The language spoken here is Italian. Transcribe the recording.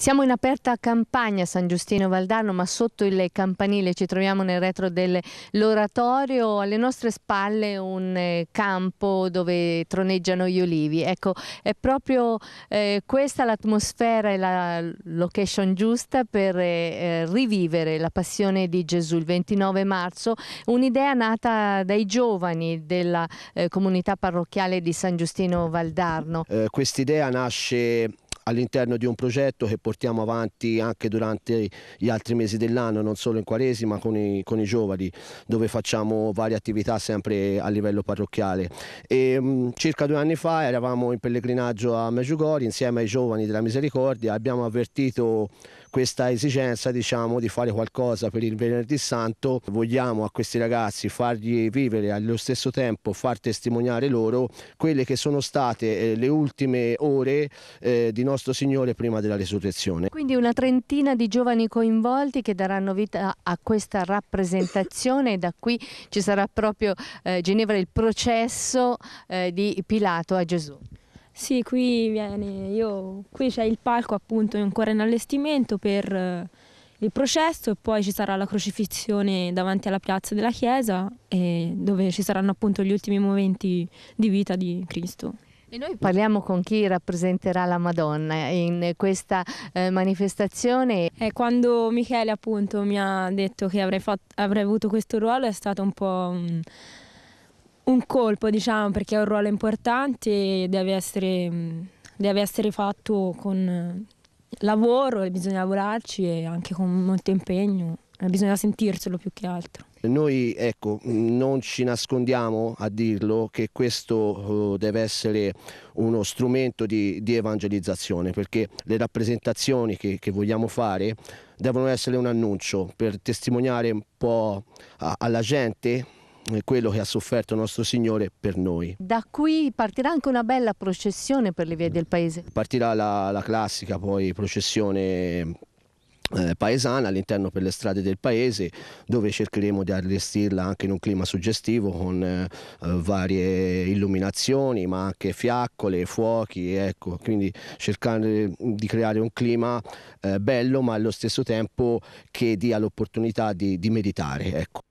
Siamo in aperta campagna San Giustino Valdarno, ma sotto il campanile ci troviamo nel retro dell'oratorio, alle nostre spalle un eh, campo dove troneggiano gli olivi. Ecco, è proprio eh, questa l'atmosfera e la location giusta per eh, eh rivivere la passione di Gesù il 29 marzo, un'idea nata dai giovani della eh, comunità parrocchiale di San Giustino Valdarno. Eh, quest'idea nasce all'interno di un progetto che portiamo avanti anche durante gli altri mesi dell'anno, non solo in Quaresima, con i, con i giovani, dove facciamo varie attività sempre a livello parrocchiale. E, mh, mm, circa due anni fa eravamo in pellegrinaggio a Meggiugori insieme ai giovani della Misericordia, abbiamo avvertito questa esigenza diciamo, di fare qualcosa per il Venerdì Santo, vogliamo a questi ragazzi fargli vivere allo stesso tempo, far testimoniare loro quelle che sono state eh, le ultime ore eh, di nostro nostro Signore prima della risurrezione. Quindi una trentina di giovani coinvolti che daranno vita a questa rappresentazione e da qui ci sarà proprio eh, Ginevra il processo eh, di Pilato a Gesù. Sì, qui viene, io, qui c'è il palco appunto ancora in allestimento per eh, il processo e poi ci sarà la crocifissione davanti alla piazza della chiesa dove ci saranno appunto gli ultimi momenti di vita di Cristo. E noi parliamo con chi rappresenterà la Madonna in questa eh, manifestazione. E eh, quando Michele appunto mi ha detto che avrei, fatto, avrei avuto questo ruolo è stato un po'... Un un colpo, diciamo, perché è un ruolo importante e deve essere, mm, deve essere fatto con eh, lavoro, bisogna lavorarci e anche con molto impegno. Eh, bisogna sentirselo più che altro. Noi ecco, non ci nascondiamo a dirlo che questo eh, deve essere uno strumento di, di evangelizzazione perché le rappresentazioni che, che, vogliamo fare devono essere un annuncio per testimoniare un po' a, alla gente eh, quello che ha sofferto nostro Signore per noi. Da qui partirà anche una bella processione per le vie del paese? Partirà la, la classica poi processione eh, paesana all'interno per le strade del paese dove cercheremo di allestirla anche in un clima suggestivo con eh, eh varie illuminazioni ma anche fiaccole, fuochi ecco. quindi cercando di creare un clima eh, bello ma allo stesso tempo che dia l'opportunità di, di meditare ecco.